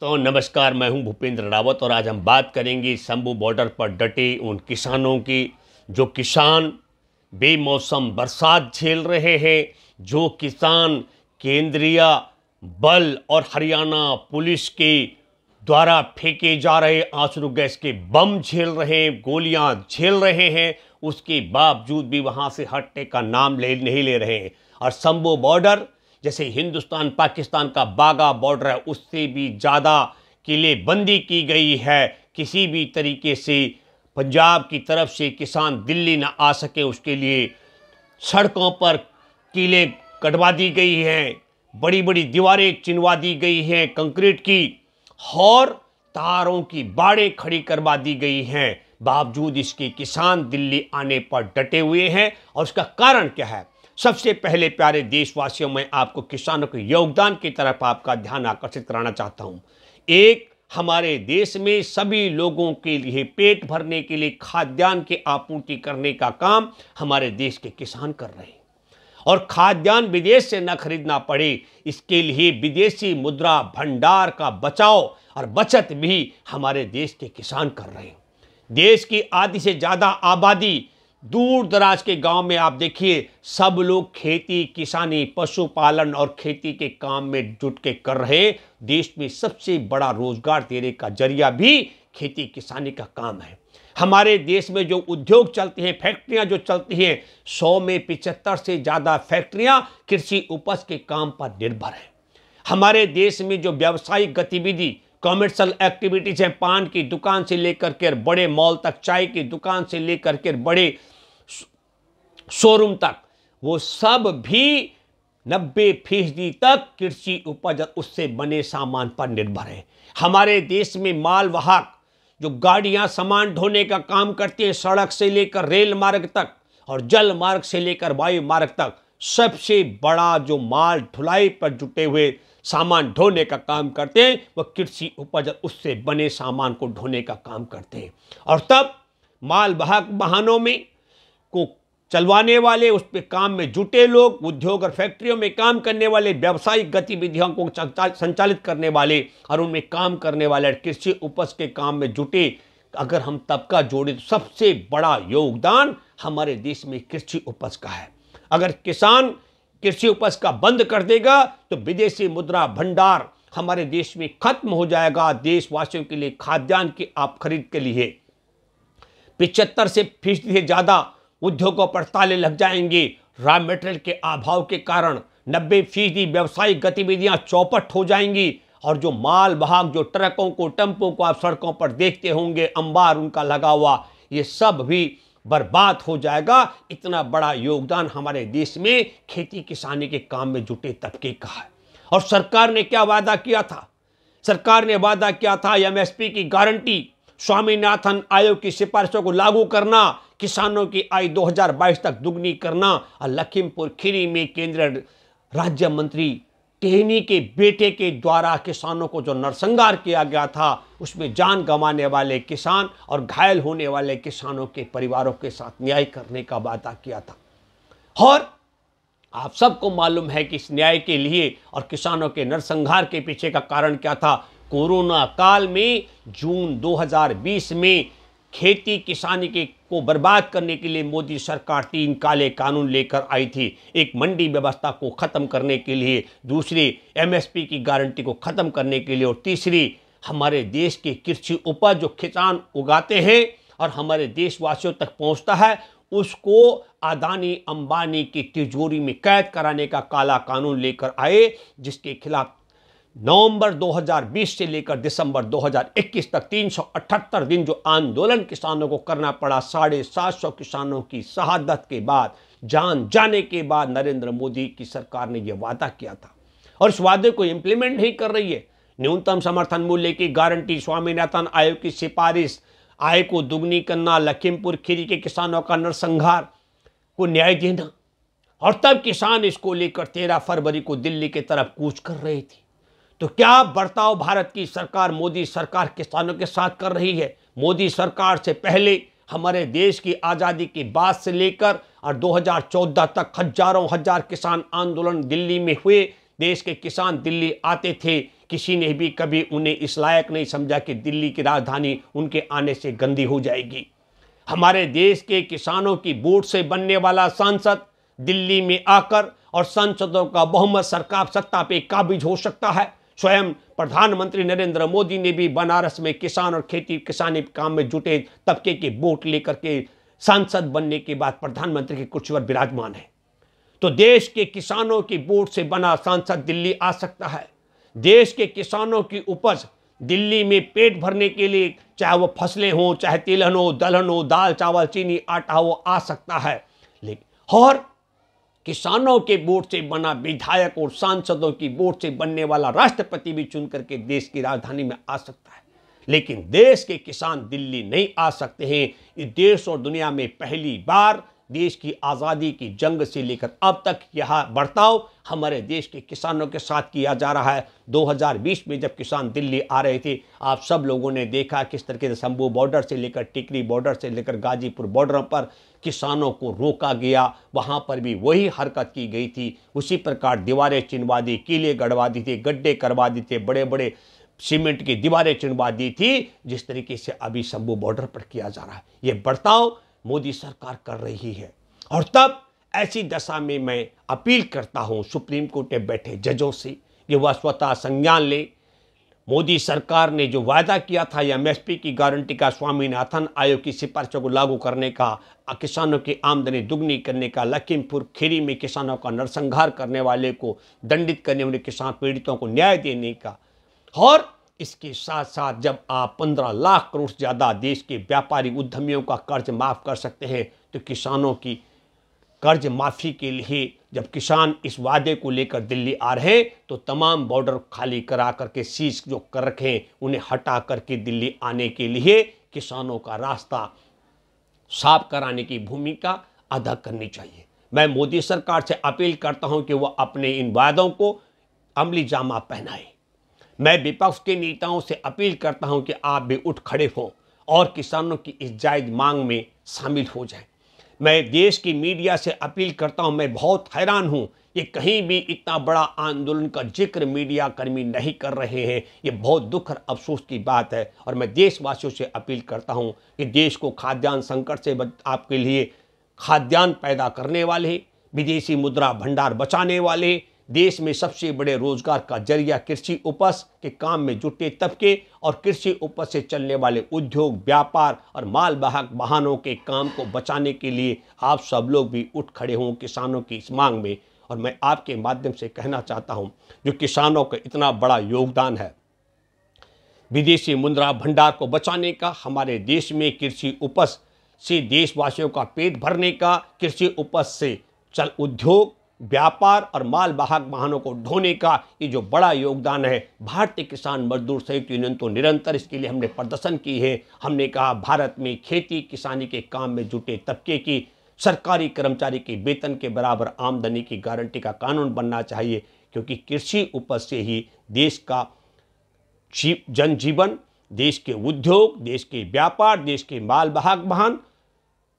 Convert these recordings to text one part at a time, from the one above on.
तो नमस्कार मैं हूं भूपेंद्र रावत और आज हम बात करेंगे शंभू बॉर्डर पर डटे उन किसानों की जो किसान बेमौसम बरसात झेल रहे हैं जो किसान केंद्रीय बल और हरियाणा पुलिस के द्वारा फेंके जा रहे आंसू गैस के बम झेल रहे हैं गोलियां झेल रहे हैं उसके बावजूद भी वहां से हटने का नाम ले नहीं ले रहे हैं और संबो बॉर्डर जैसे हिंदुस्तान पाकिस्तान का बागा बॉर्डर है उससे भी ज़्यादा किलेबंदी की गई है किसी भी तरीके से पंजाब की तरफ से किसान दिल्ली ना आ सके उसके लिए सड़कों पर किले कटवा दी गई हैं बड़ी बड़ी दीवारें चिनवा दी गई हैं कंक्रीट की और तारों की बाड़े खड़ी करवा दी गई हैं बावजूद इसके किसान दिल्ली आने पर डटे हुए हैं और उसका कारण क्या है सबसे पहले प्यारे देशवासियों में आपको किसानों के योगदान की तरफ आपका ध्यान आकर्षित कराना चाहता हूं एक हमारे देश में सभी लोगों के लिए पेट भरने के लिए खाद्यान्न की आपूर्ति करने का काम हमारे देश के किसान कर रहे हैं और खाद्यान्न विदेश से न खरीदना पड़े इसके लिए विदेशी मुद्रा भंडार का बचाव और बचत भी हमारे देश के किसान कर रहे हैं देश की आधी से ज़्यादा आबादी दूर दराज के गांव में आप देखिए सब लोग खेती किसानी पशुपालन और खेती के काम में जुट के कर रहे देश में सबसे बड़ा रोजगार देने का जरिया भी खेती किसानी का काम है हमारे देश में जो उद्योग चलते हैं फैक्ट्रियां जो चलती हैं सौ में पिचहत्तर से ज़्यादा फैक्ट्रियां कृषि उपज के काम पर निर्भर हैं हमारे देश में जो व्यावसायिक गतिविधि कॉमर्शल एक्टिविटीज़ हैं पान की दुकान से लेकर के बड़े मॉल तक चाय की दुकान से लेकर के बड़े शोरूम तक वो सब भी नब्बे फीसदी तक कृषि उपज उससे बने सामान पर निर्भर है हमारे देश में मालवाहक जो गाड़ियां सामान ढोने का काम करती हैं सड़क से लेकर रेल मार्ग तक और जल मार्ग से लेकर वायु मार्ग तक सबसे बड़ा जो माल ढुलाई पर जुटे हुए सामान ढोने का काम करते हैं वह कृषि उपज उससे बने सामान को ढोने का काम करते हैं और तब माल वाहक वाहनों में को चलवाने वाले उस पर काम में जुटे लोग उद्योग और फैक्ट्रियों में काम करने वाले व्यावसायिक गतिविधियों को संचालित करने वाले और उनमें काम करने वाले कृषि उपज के काम में जुटे अगर हम तबका जोड़े तो सबसे बड़ा योगदान हमारे देश में कृषि उपज का है अगर किसान कृषि उपज का बंद कर देगा तो विदेशी मुद्रा भंडार हमारे देश में खत्म हो जाएगा देशवासियों के लिए खाद्यान्न की आप खरीद के लिए पिछहत्तर से फीसदी से ज़्यादा उद्योगों पर ताले लग जाएंगे रॉ मेटेरियल के अभाव के कारण नब्बे फीसदी व्यावसायिक गतिविधियां चौपट हो जाएंगी और जो माल बहाग जो ट्रकों को टंपों को आप सड़कों पर देखते होंगे अंबार उनका लगा हुआ ये सब भी बर्बाद हो जाएगा इतना बड़ा योगदान हमारे देश में खेती किसानी के काम में जुटे तबके का है और सरकार ने क्या वादा किया था सरकार ने वादा किया था एमएसपी की गारंटी स्वामीनाथन आयोग की सिफारिशों को लागू करना किसानों की आय 2022 तक दुगनी करना और लखीमपुर खीरी में केंद्रीय राज्य मंत्री टेहनी के बेटे के द्वारा किसानों को जो नरसंहार किया गया था उसमें जान गंवाने वाले किसान और घायल होने वाले किसानों के परिवारों के साथ न्याय करने का वादा किया था और आप सबको मालूम है कि इस न्याय के लिए और किसानों के नरसंहार के पीछे का कारण क्या था कोरोना काल में जून 2020 में खेती किसानी के को बर्बाद करने के लिए मोदी सरकार तीन काले कानून लेकर आई थी एक मंडी व्यवस्था को ख़त्म करने के लिए दूसरी एमएसपी की गारंटी को ख़त्म करने के लिए और तीसरी हमारे देश के कृषि उपज जो किसान उगाते हैं और हमारे देशवासियों तक पहुंचता है उसको अदानी अंबानी की तिजोरी में कैद कराने का काला कानून लेकर आए जिसके खिलाफ नवंबर 2020 से लेकर दिसंबर 2021 तक 378 दिन जो आंदोलन किसानों को करना पड़ा साढ़े सात सौ किसानों की शहादत के बाद जान जाने के बाद नरेंद्र मोदी की सरकार ने यह वादा किया था और इस वादे को इंप्लीमेंट नहीं कर रही है न्यूनतम समर्थन मूल्य की गारंटी स्वामीनाथन आयोग की सिफारिश आय को दुगनी करना लखीमपुर खीरी के किसानों का नरसंहार को न्याय देना और तब किसान इसको लेकर तेरह फरवरी को दिल्ली की तरफ कूच कर रहे थे तो क्या बर्ताव भारत की सरकार मोदी सरकार किसानों के साथ कर रही है मोदी सरकार से पहले हमारे देश की आज़ादी की बात से लेकर और 2014 तक हजारों हजार किसान आंदोलन दिल्ली में हुए देश के किसान दिल्ली आते थे किसी ने भी कभी उन्हें इस लायक नहीं समझा कि दिल्ली की राजधानी उनके आने से गंदी हो जाएगी हमारे देश के किसानों की बूट से बनने वाला सांसद दिल्ली में आकर और सांसदों का बहुमत सरकार सत्ता पे काबिज हो सकता है स्वयं प्रधानमंत्री नरेंद्र मोदी ने भी बनारस में किसान और खेती किसानी काम में जुटे तबके के वोट लेकर के सांसद बनने के बाद प्रधानमंत्री के कुछ पर विराजमान है तो देश के किसानों की वोट से बना सांसद दिल्ली आ सकता है देश के किसानों की उपज दिल्ली में पेट भरने के लिए चाहे वो फसलें हों चाहे तिलहन हो दलहन हो दाल चावल चीनी आटा हो आ सकता है लेकिन और किसानों के वोट से बना विधायक और सांसदों की वोट से बनने वाला राष्ट्रपति भी चुन करके देश की राजधानी में आ सकता है लेकिन देश के किसान दिल्ली नहीं आ सकते हैं ये देश और दुनिया में पहली बार देश की आज़ादी की जंग से लेकर अब तक यह बर्ताव हमारे देश के किसानों के साथ किया जा रहा है 2020 में जब किसान दिल्ली आ रहे थे आप सब लोगों ने देखा किस तरीके से शंभू बॉर्डर से लेकर टिकरी बॉर्डर से लेकर गाजीपुर बॉर्डर पर किसानों को रोका गया वहाँ पर भी वही हरकत की गई थी उसी प्रकार दीवारें चिनवा दी किले गढ़वा दी थी गड्ढे करवा दी थे बड़े बड़े सीमेंट की दीवारें चिनवा दी थी जिस तरीके से अभी शंभू बॉर्डर पर किया जा रहा है ये बर्ताव मोदी सरकार कर रही है और तब ऐसी दशा में मैं अपील करता हूं सुप्रीम कोर्ट में बैठे जजों से कि वह स्वतः संज्ञान ले मोदी सरकार ने जो वायदा किया था या एमएसपी की गारंटी का स्वामीनाथन आयोग की सिफारिशों को लागू करने का किसानों की आमदनी दुगनी करने का लखीमपुर खीरी में किसानों का नरसंहार करने वाले को दंडित करने वाले किसान पीड़ितों को न्याय देने का और इसके साथ साथ जब आप पंद्रह लाख करोड़ से ज़्यादा देश के व्यापारी उद्यमियों का कर्ज माफ़ कर सकते हैं तो किसानों की कर्ज माफ़ी के लिए जब किसान इस वादे को लेकर दिल्ली आ रहे हैं तो तमाम बॉर्डर खाली करा करके सीज जो कर रखें उन्हें हटा करके दिल्ली आने के लिए किसानों का रास्ता साफ कराने की भूमिका अदा करनी चाहिए मैं मोदी सरकार से अपील करता हूं कि वह अपने इन वादों को अमली जामा पहनाएं मैं विपक्ष के नेताओं से अपील करता हूं कि आप भी उठ खड़े हों और किसानों की इस जायज मांग में शामिल हो जाएं। मैं देश की मीडिया से अपील करता हूं मैं बहुत हैरान हूं कि कहीं भी इतना बड़ा आंदोलन का जिक्र मीडिया कर्मी नहीं कर रहे हैं ये बहुत दुख और अफसोस की बात है और मैं देशवासियों से अपील करता हूँ कि देश को खाद्यान्न संकट से आपके लिए खाद्यान्न पैदा करने वाले विदेशी मुद्रा भंडार बचाने वाले देश में सबसे बड़े रोजगार का जरिया कृषि उपज के काम में जुटे तबके और कृषि उपज से चलने वाले उद्योग व्यापार और माल वाहनों के काम को बचाने के लिए आप सब लोग भी उठ खड़े हों किसानों की इस मांग में और मैं आपके माध्यम से कहना चाहता हूं जो किसानों का इतना बड़ा योगदान है विदेशी मुद्रा भंडार को बचाने का हमारे देश में कृषि उपज से देशवासियों का पेट भरने का कृषि उपज से चल उद्योग व्यापार और माल वाहक वाहनों को ढोने का ये जो बड़ा योगदान है भारतीय किसान मजदूर संयुक्त यूनियन तो निरंतर इसके लिए हमने प्रदर्शन की है हमने कहा भारत में खेती किसानी के काम में जुटे तबके की सरकारी कर्मचारी के वेतन के बराबर आमदनी की गारंटी का कानून बनना चाहिए क्योंकि कृषि उपज से ही देश का जनजीवन देश के उद्योग देश के व्यापार देश के माल वाहक वाहन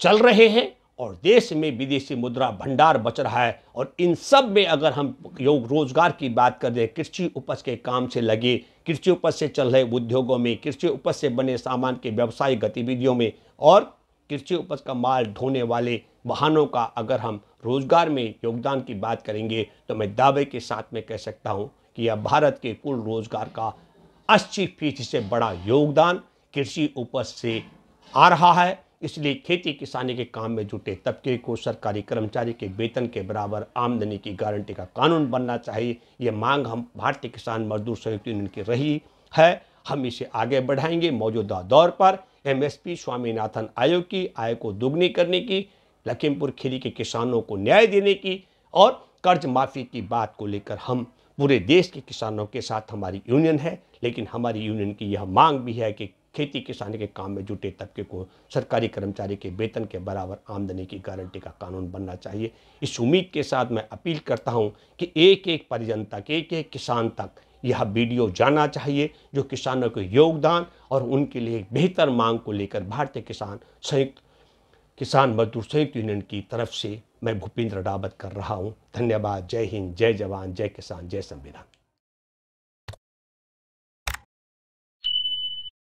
चल रहे हैं और देश में विदेशी मुद्रा भंडार बच रहा है और इन सब में अगर हम योग रोजगार की बात कर दें कृषि उपज के काम से लगे कृषि उपज से चल रहे उद्योगों में कृषि उपज से बने सामान के व्यवसायिक गतिविधियों में और कृषि उपज का माल ढोने वाले वाहनों का अगर हम रोजगार में योगदान की बात करेंगे तो मैं दावे के साथ में कह सकता हूँ कि यह भारत के कुल रोजगार का अस्सी फीसद से बड़ा योगदान कृषि उपज से आ रहा है इसलिए खेती किसानी के काम में जुटे तबके को सरकारी कर्मचारी के वेतन के बराबर आमदनी की गारंटी का कानून बनना चाहिए ये मांग हम भारतीय किसान मजदूर संयुक्त यूनियन की रही है हम इसे आगे बढ़ाएंगे मौजूदा दौर पर एमएसपी स्वामीनाथन आयोग की आय को दुगनी करने की लखीमपुर खीरी के किसानों को न्याय देने की और कर्ज माफ़ी की बात को लेकर हम पूरे देश के किसानों के साथ हमारी यूनियन है लेकिन हमारी यूनियन की यह मांग भी है कि खेती किसानी के काम में जुटे तबके को सरकारी कर्मचारी के वेतन के बराबर आमदनी की गारंटी का कानून बनना चाहिए इस उम्मीद के साथ मैं अपील करता हूं कि एक एक परिजन तक एक एक किसान तक यह वीडियो जाना चाहिए जो किसानों के योगदान और उनके लिए बेहतर मांग को लेकर भारतीय किसान संयुक्त किसान मजदूर संयुक्त यूनियन की तरफ से मैं भूपेंद्र रावत कर रहा हूँ धन्यवाद जय हिंद जय जवान जय किसान जय संविधान